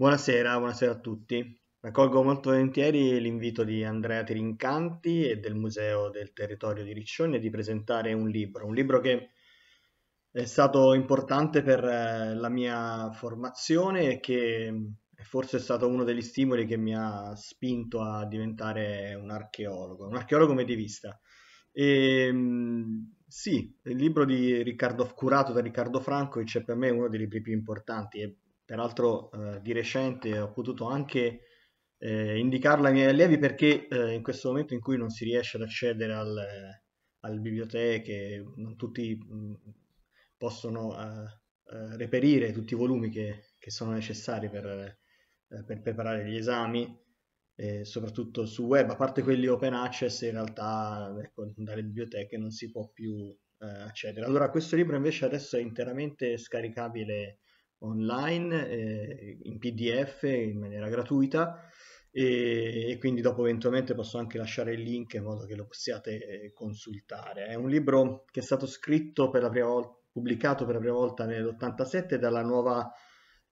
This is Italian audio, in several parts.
Buonasera, buonasera a tutti. Raccolgo molto volentieri l'invito di Andrea Tirincanti e del Museo del Territorio di Riccione di presentare un libro, un libro che è stato importante per eh, la mia formazione e che forse è stato uno degli stimoli che mi ha spinto a diventare un archeologo, un archeologo medievista. E, ehm, sì, il libro di Riccardo, curato da Riccardo Franco, è per me uno dei libri più importanti e peraltro eh, di recente ho potuto anche eh, indicarla ai miei allievi perché eh, in questo momento in cui non si riesce ad accedere al, eh, alle biblioteche, non tutti mh, mm, possono eh, eh, reperire tutti i volumi che, che sono necessari per, per, preparare gli esami, soprattutto su web, a parte quelli open access in realtà ecco, dalle biblioteche non si può più accedere. Allora questo libro invece adesso è interamente scaricabile online eh, in PDF in maniera gratuita e, e, quindi dopo eventualmente posso anche lasciare il link in modo che lo possiate eh, consultare. È un libro che è stato scritto per la prima volta, pubblicato per la prima volta nell'87 dalla nuova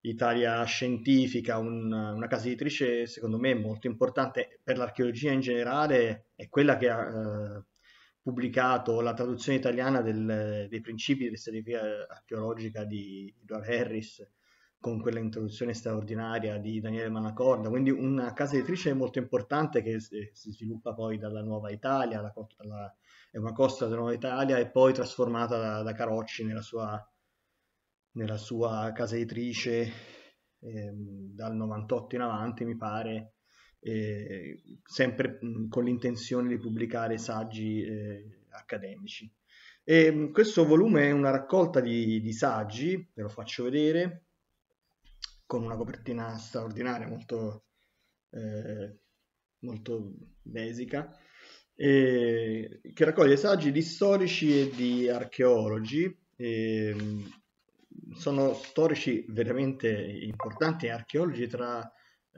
Italia Scientifica, un, una casa editrice secondo me molto importante per l'archeologia in generale, è quella che ha eh, pubblicato la traduzione italiana del, dei principi di restabilità archeologica di Edward Harris, con quella introduzione straordinaria di Daniele Manacorda, quindi una casa editrice molto importante che si sviluppa poi dalla Nuova Italia, la, la, è una costa della Nuova Italia e poi trasformata da, da Carocci nella sua, nella sua casa editrice eh, dal 98 in avanti, mi pare, eh, sempre mh, con l'intenzione di pubblicare saggi eh, accademici. E, questo volume è una raccolta di, di, saggi, ve lo faccio vedere, con una copertina straordinaria, molto, eh, molto basica, eh, che raccoglie saggi di storici e di archeologi. Eh, sono storici veramente importanti archeologi tra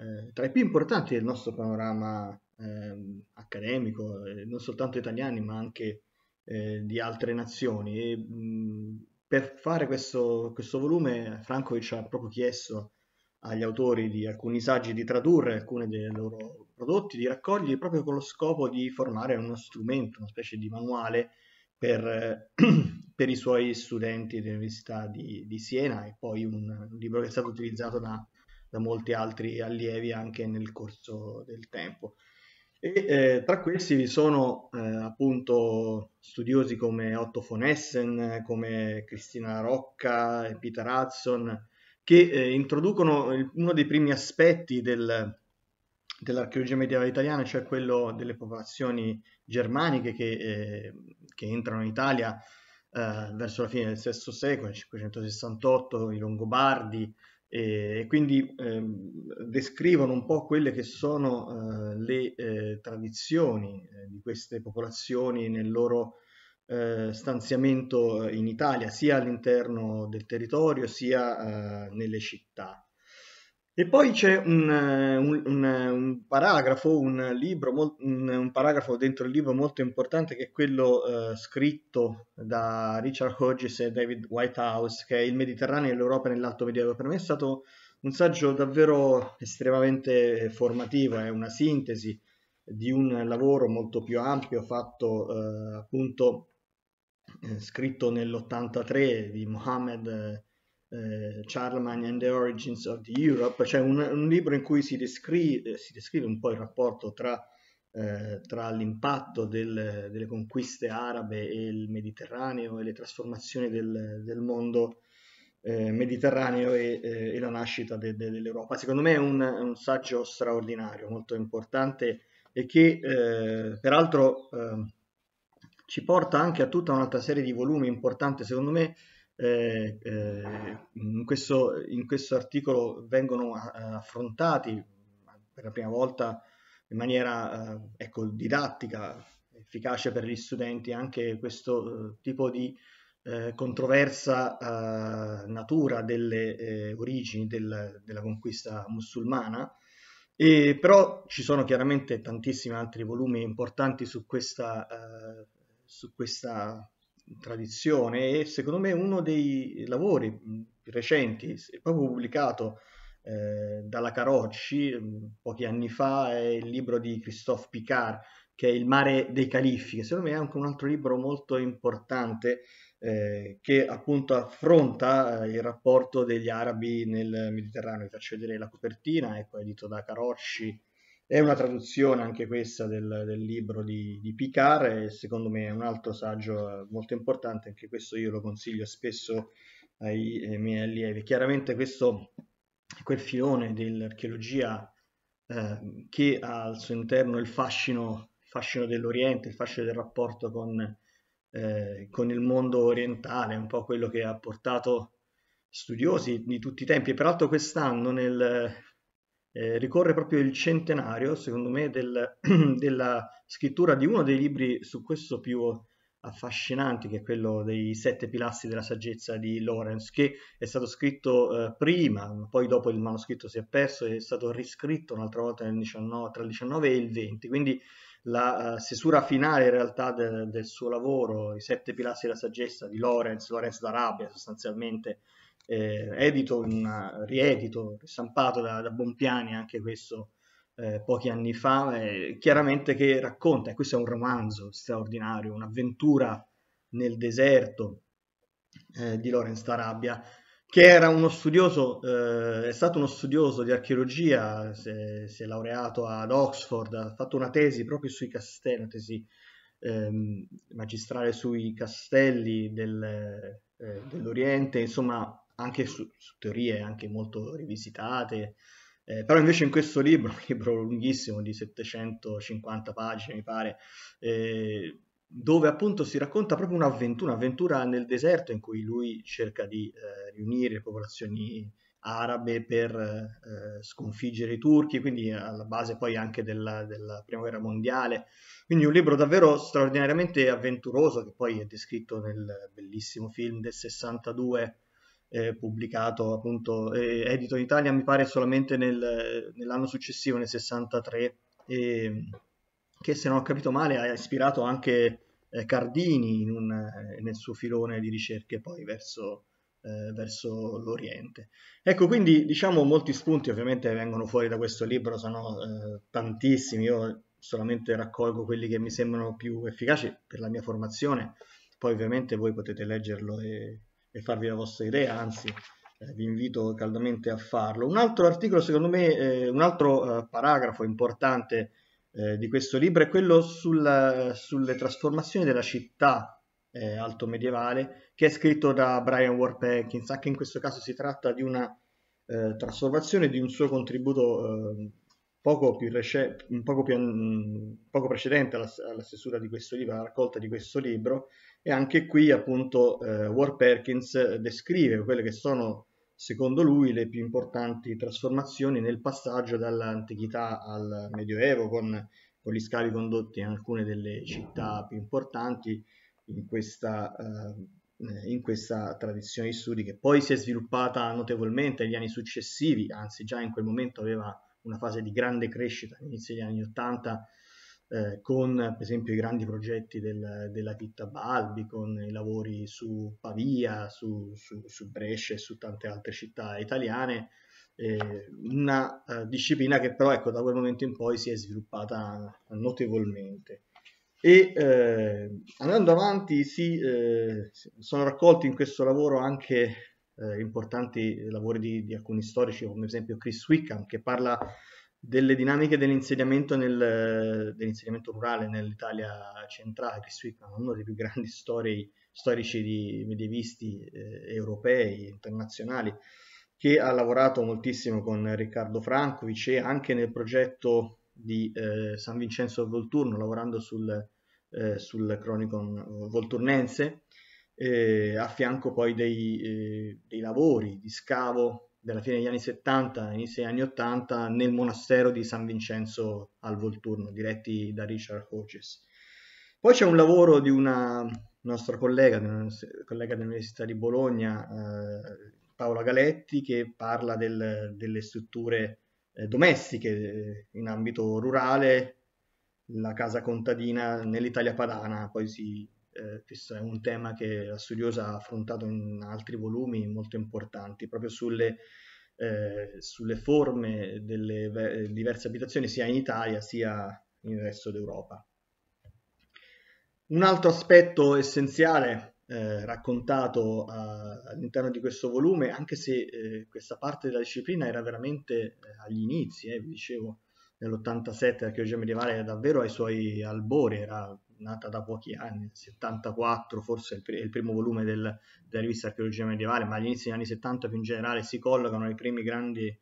eh, tra i più importanti del nostro panorama ehm, eh, accademico, non soltanto italiani ma anche eh, di altre nazioni. E, mh, mhmm, per fare questo, questo volume Franco ci ha proprio chiesto agli autori di alcuni saggi di tradurre alcuni dei loro prodotti, di raccoglierli proprio con lo scopo di formare uno strumento, una specie di manuale per, per i suoi studenti dell'Università di, di Siena e poi un libro che è stato utilizzato da da molti altri allievi anche nel corso del tempo. E, eh, tra questi vi sono eh, appunto studiosi come Otto von Essen, come Cristina Rocca e Peter Hudson, che eh, introducono il, uno dei primi aspetti del, dell'archeologia medievale italiana, cioè quello delle popolazioni germaniche che, eh, che entrano in Italia eh, verso la fine del VI secolo, 568, i Longobardi, e quindi ehm, descrivono un po' quelle che sono eh, le eh, tradizioni eh, di queste popolazioni nel loro eh, stanziamento eh, in Italia, sia all'interno del territorio sia eh, nelle città. E poi c'è un, eh, un, un, un paragrafo, un libro, un, paragrafo dentro il libro molto importante che è quello eh, scritto da Richard Hodges e David Whitehouse, che è Il Mediterraneo e l'Europa nell'Alto Medioevo. Per me è stato un saggio davvero estremamente formativo, è una sintesi di un lavoro molto più ampio fatto eh, appunto eh, scritto nell'83 di Mohammed eh, eh, Charlemagne and the Origins of the Europe, cioè un, un libro in cui si descrive, si descrive, un po' il rapporto tra, eh, tra l'impatto del, delle conquiste arabe e il Mediterraneo e le trasformazioni del, del mondo eh, mediterraneo e, eh, e, la nascita de, de, dell'Europa. Secondo me è un, un, saggio straordinario, molto importante e che eh, peraltro ehm, ci porta anche a tutta un'altra serie di volumi importanti, secondo me eh, eh, in, questo, in, questo, articolo vengono eh, affrontati per la prima volta in maniera ecco, didattica, efficace per gli studenti anche questo tipo di controversa natura delle origini del, della conquista musulmana. E, però ci sono chiaramente tantissimi altri volumi importanti su questa, eh, su questa tradizione e secondo me uno dei lavori più recenti, proprio pubblicato eh, dalla Carocci pochi anni fa, è il libro di Christophe Picard che è Il mare dei califi, che secondo me è anche un altro libro molto importante eh, che appunto affronta eh, il rapporto degli arabi nel Mediterraneo. Vi faccio vedere la copertina, ecco, edito da Carocci è una traduzione anche questa del, del libro di, di, Picard e secondo me è un altro saggio eh, molto importante, anche questo io lo consiglio spesso ai, ai miei allievi. Chiaramente questo, quel filone dell'archeologia eh, che ha al suo interno il fascino, fascino dell'Oriente, il fascino del rapporto con, eh, con il mondo orientale, un po' quello che ha portato studiosi di tutti i tempi. E Peraltro quest'anno nel eh, ricorre proprio il centenario, secondo me, del, della scrittura di uno dei libri su questo più affascinanti, che è quello dei sette pilastri della saggezza di Lorenz, che è stato scritto eh, prima, poi dopo il manoscritto si è perso e è stato riscritto un'altra volta 19, tra il 19 e il 20, quindi la uh, stesura finale in realtà de, del suo lavoro, i sette pilastri della saggezza di Lorenz, Lorenz d'Arabia sostanzialmente, eh, edito, un eh, riedito, stampato da, da Bompiani anche questo eh, pochi anni fa, eh, chiaramente che racconta, e questo è un romanzo straordinario, un'avventura nel deserto eh, di Lorenz Tarabia, che era uno studioso, eh, è stato uno studioso di archeologia, si è, si è, laureato ad Oxford, ha fatto una tesi proprio sui castelli, una tesi ehm, magistrale sui castelli del, eh, dell'Oriente, insomma anche su, su teorie anche molto rivisitate, eh, però invece in questo libro, un libro lunghissimo di 750 pagine mi pare, eh, dove appunto si racconta proprio un'avventura, un'avventura nel deserto in cui lui cerca di eh, riunire le popolazioni arabe per eh, sconfiggere i turchi, quindi alla base poi anche della, della, prima guerra mondiale. Quindi un libro davvero straordinariamente avventuroso che poi è descritto nel bellissimo film del 62 eh, pubblicato appunto, eh, edito in Italia mi pare solamente nel, nell'anno successivo, nel 63, e, ehm, che se non ho capito male ha ispirato anche eh, Cardini un, eh, nel suo filone di ricerche poi verso, eh, verso l'Oriente. Ecco, quindi diciamo molti spunti ovviamente vengono fuori da questo libro, sono eh, tantissimi, io solamente raccolgo quelli che mi sembrano più efficaci per la mia formazione, poi ovviamente voi potete leggerlo e, e farvi la vostra idea, anzi eh, vi invito caldamente a farlo. Un altro articolo, secondo me, eh, un altro eh, paragrafo importante eh, di questo libro è quello sul, eh, sulle trasformazioni della città eh, alto medievale, che è scritto da Brian Warp Hankins. Anche in questo caso si tratta di una trasformazione di un suo contributo poco più, poco più mm, poco precedente alla, alla stesura di questo libro, alla raccolta di questo libro, e anche qui appunto eh, War Perkins eh, descrive quelle che sono secondo lui le più importanti trasformazioni nel passaggio dall'antichità al medioevo con, con, gli scavi condotti in alcune delle città più importanti in questa, eh, in questa tradizione di studi che poi si è sviluppata notevolmente negli anni successivi, anzi già in quel momento aveva una fase di grande crescita, all'inizio degli anni 80 eh, con per esempio i grandi progetti del, della Pitta Balbi, con i lavori su Pavia, su, su, su Brescia e su tante altre città italiane, eh, una eh, disciplina che però ecco, da quel momento in poi si è sviluppata notevolmente. E eh, andando avanti sì, eh, sono raccolti in questo lavoro anche eh, importanti lavori di, di alcuni storici come per esempio Chris Wickham che parla delle dinamiche dell'insediamento, nel, dell'insediamento rurale nell'Italia centrale, Swickman è uno dei più grandi stori, storici di medievisti eh, europei, internazionali, che ha lavorato moltissimo con Riccardo Francovic e anche nel progetto di eh, San Vincenzo Volturno, lavorando sul, eh, sul Chronicon Volturnense, eh, a fianco poi dei, eh, dei lavori di scavo della fine degli anni 70, inizio degli anni 80, nel monastero di San Vincenzo al Volturno, diretti da Richard Hodges. Poi c'è un lavoro di una nostra collega, di una collega dell'Università di Bologna, eh, Paola Galetti, che parla del, delle strutture eh, domestiche eh, in ambito rurale, la casa contadina nell'Italia padana, poi si, eh, questo è un tema che la studiosa ha affrontato in altri volumi molto importanti, proprio sulle, eh, sulle forme delle diverse abitazioni sia in Italia sia nel resto d'Europa. Un altro aspetto essenziale eh, raccontato all'interno di questo volume, anche se eh, questa parte della disciplina era veramente eh, agli inizi, eh, vi dicevo, nell'87 l'archeologia medievale era davvero ai suoi albori, era nata da pochi anni, nel 74 forse è il, pr- il primo volume del, della rivista Archeologia Medievale, ma agli inizi degli anni 70 più in generale si collocano i primi grandi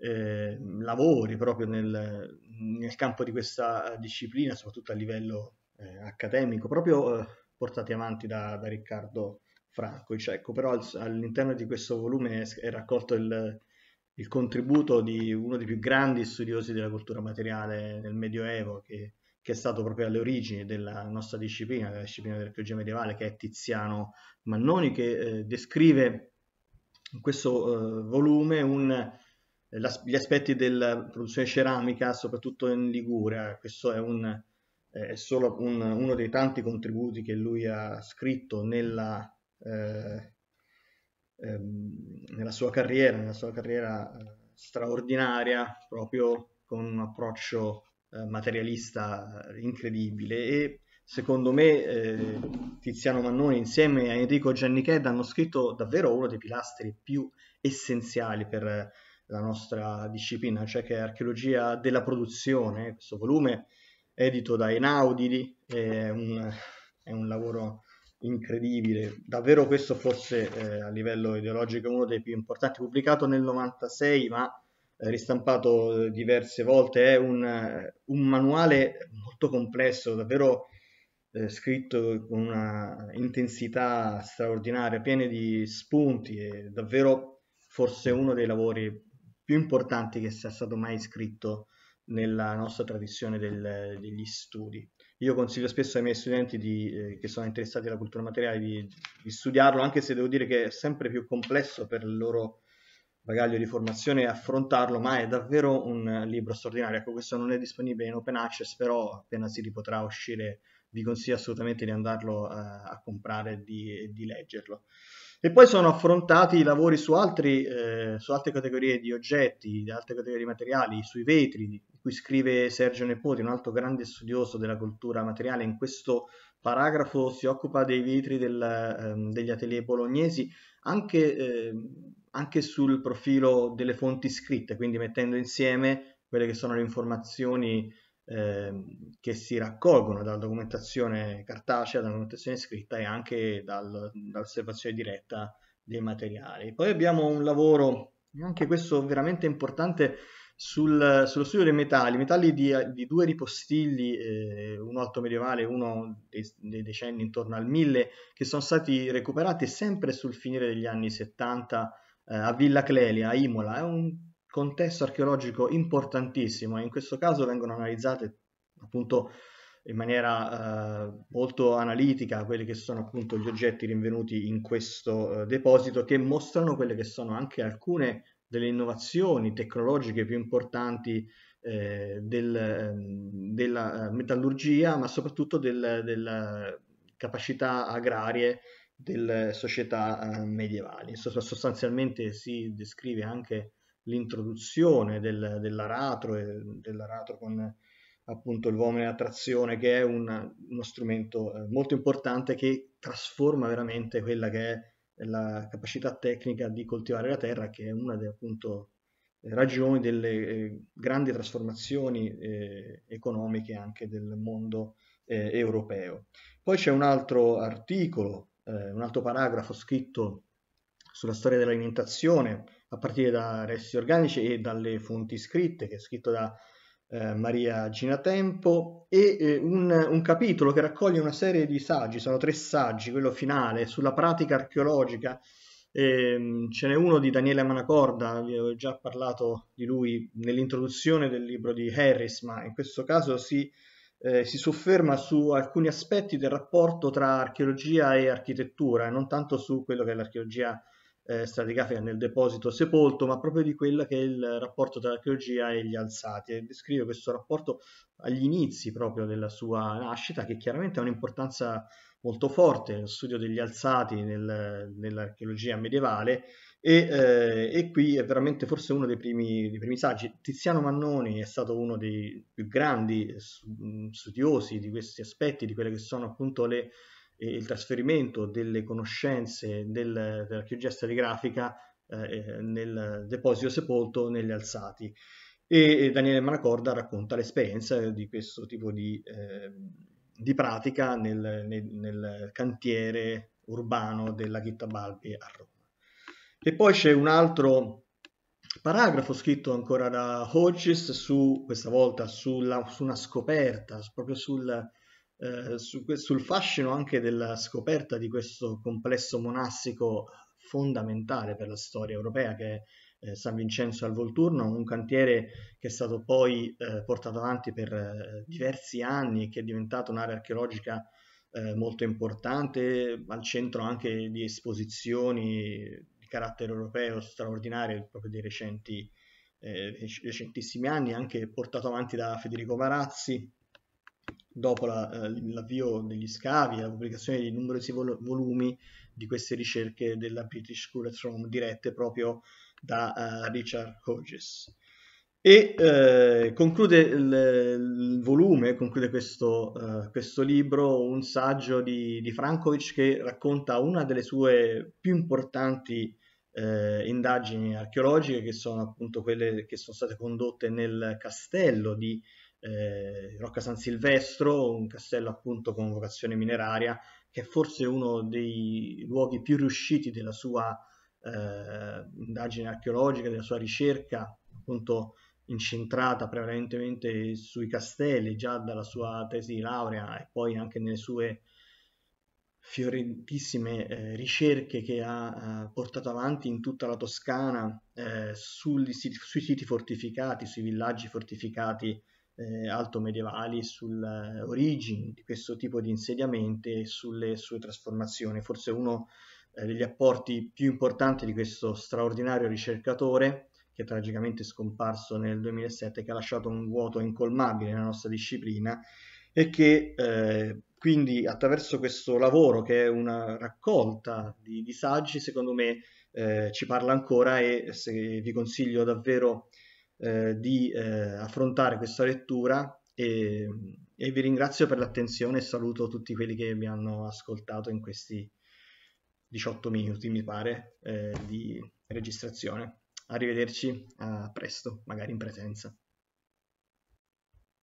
eh, lavori proprio nel, nel, campo di questa disciplina, soprattutto a livello eh, accademico, proprio eh, portati avanti da, da Riccardo Franco. Cioè, ecco, però al, all'interno di questo volume è, è raccolto il, il contributo di uno dei più grandi studiosi della cultura materiale nel Medioevo, che che è stato proprio alle origini della nostra disciplina, della disciplina dell'archeologia medievale, che è Tiziano Mannoni, che eh, descrive in questo eh, volume un, eh, gli aspetti della produzione ceramica, soprattutto in Liguria. Questo è, un, è solo un, uno dei tanti contributi che lui ha scritto nella, eh, ehm, nella sua carriera, nella sua carriera eh, straordinaria, proprio con un approccio eh, materialista incredibile e secondo me eh, Tiziano Mannone insieme a Enrico Gianniched hanno scritto davvero uno dei pilastri più essenziali per la nostra disciplina, cioè che è Archeologia della produzione. Questo volume edito da Enaudili è un, è un lavoro incredibile, davvero questo forse eh, a livello ideologico è uno dei più importanti, pubblicato nel 96 ma ristampato diverse volte, è un, un manuale molto complesso, davvero eh, scritto con una intensità straordinaria, pieno di spunti, è davvero forse uno dei lavori più importanti che sia stato mai scritto nella nostra tradizione del, degli studi. Io consiglio spesso ai miei studenti di, eh, che sono interessati alla cultura materiale di, di studiarlo, anche se devo dire che è sempre più complesso per il loro bagaglio di formazione e affrontarlo, ma è davvero un libro straordinario. Ecco, questo non è disponibile in open access, però appena si ripotrà uscire vi consiglio assolutamente di andarlo a, eh, a comprare e di, di, leggerlo. E poi sono affrontati i lavori su, altri, eh, su altre categorie di oggetti, di altre categorie di materiali, sui vetri, di cui scrive Sergio Nepoti, un altro grande studioso della cultura materiale. In questo paragrafo si occupa dei vetri del, ehm, degli atelier bolognesi, anche... Eh, anche sul profilo delle fonti scritte, quindi mettendo insieme quelle che sono le informazioni eh, che si raccolgono dalla documentazione cartacea, dalla documentazione scritta e anche dal, dall'osservazione diretta dei materiali. Poi abbiamo un lavoro, anche questo veramente importante, sul, sullo studio dei metalli, metalli di, di due ripostigli, eh, uno alto medievale e uno dei, dei, decenni intorno al 1000, che sono stati recuperati sempre sul finire degli anni 70 eh, a Villa Clelia, a Imola, è un contesto archeologico importantissimo e in questo caso vengono analizzate appunto in maniera eh, molto analitica quelli che sono appunto gli oggetti rinvenuti in questo eh, deposito che mostrano quelle che sono anche alcune delle innovazioni tecnologiche più importanti eh, del, ehm, della eh, metallurgia ma soprattutto delle del capacità agrarie delle società eh, medievali. Sostanzialmente si descrive anche l'introduzione del, dell'aratro e dell'aratro con appunto il vomine a trazione che è un, uno strumento eh, molto importante che trasforma veramente quella che è la capacità tecnica di coltivare la terra che è una delle appunto ragioni delle eh, grandi trasformazioni eh, economiche anche del mondo eh, europeo. Poi c'è un altro articolo eh, un altro paragrafo scritto sulla storia dell'alimentazione a partire da resti organici e dalle fonti scritte, che è scritto da eh, Maria Ginatempo, e eh, un, un, capitolo che raccoglie una serie di saggi, sono tre saggi, quello finale, sulla pratica archeologica, ehm, ce n'è uno di Daniele Manacorda, vi ho già parlato di lui nell'introduzione del libro di Harris, ma in questo caso si... Sì, eh, si sofferma su alcuni aspetti del rapporto tra archeologia e architettura e non tanto su quello che è l'archeologia eh, stratigrafica nel deposito sepolto, ma proprio di quello che è il rapporto tra l'archeologia e gli alzati. E descrive questo rapporto agli inizi proprio della sua nascita, che chiaramente ha un'importanza molto forte nello studio degli alzati nel, nell'archeologia medievale e, eh, e, qui è veramente forse uno dei primi, dei primi, saggi. Tiziano Mannoni è stato uno dei più grandi mm, studiosi di questi aspetti, di quelle che sono appunto le, eh, il trasferimento delle conoscenze del, dell'archeologia storigrafica eh, eh, nel deposito sepolto nelle Alzati. E, Daniele Manacorda racconta l'esperienza di questo tipo di, ehm, di pratica nel, nel, nel cantiere urbano della Ghitta Balbi a Roma. E poi c'è un altro paragrafo scritto ancora da Hodges, su, questa volta sulla, su una scoperta, proprio sul, eh, su, sul fascino anche della scoperta di questo complesso monastico fondamentale per la storia europea che è eh, San Vincenzo al Volturno, un cantiere che è stato poi eh, portato avanti per eh, diversi anni e che è diventato un'area archeologica eh, molto importante, al centro anche di esposizioni carattere europeo straordinario proprio dei recenti, eh, recentissimi anni, anche portato avanti da Federico Marazzi dopo la, eh, l'avvio degli scavi e la pubblicazione di numerosi vol- volumi di queste ricerche della British School at Rome dirette proprio da uh, Richard Hodges. E eh, conclude il, il, volume, conclude questo, uh, questo libro, un saggio di, di Frankovic che racconta una delle sue più importanti eh, indagini archeologiche che sono appunto quelle che sono state condotte nel castello di eh, Rocca San Silvestro, un castello appunto con vocazione mineraria, che è forse uno dei luoghi più riusciti della sua eh, indagine archeologica, della sua ricerca, appunto incentrata prevalentemente sui castelli, già dalla sua tesi di laurea e poi anche nelle sue fiorentissime eh, ricerche che ha eh, portato avanti in tutta la Toscana eh, sugli, sui siti fortificati, sui villaggi fortificati eh, alto medievali, sulle eh, origini di questo tipo di insediamenti e sulle sue trasformazioni. Forse uno eh, degli apporti più importanti di questo straordinario ricercatore che è tragicamente scomparso nel 2007 che ha lasciato un vuoto incolmabile nella nostra disciplina e che eh, quindi attraverso questo lavoro che è una raccolta di, di saggi, secondo me eh, ci parla ancora e vi consiglio davvero eh, di eh, affrontare questa lettura e, e vi ringrazio per l'attenzione e saluto tutti quelli che mi hanno ascoltato in questi 18 minuti, mi pare, eh, di registrazione. Arrivederci, a presto, magari in presenza.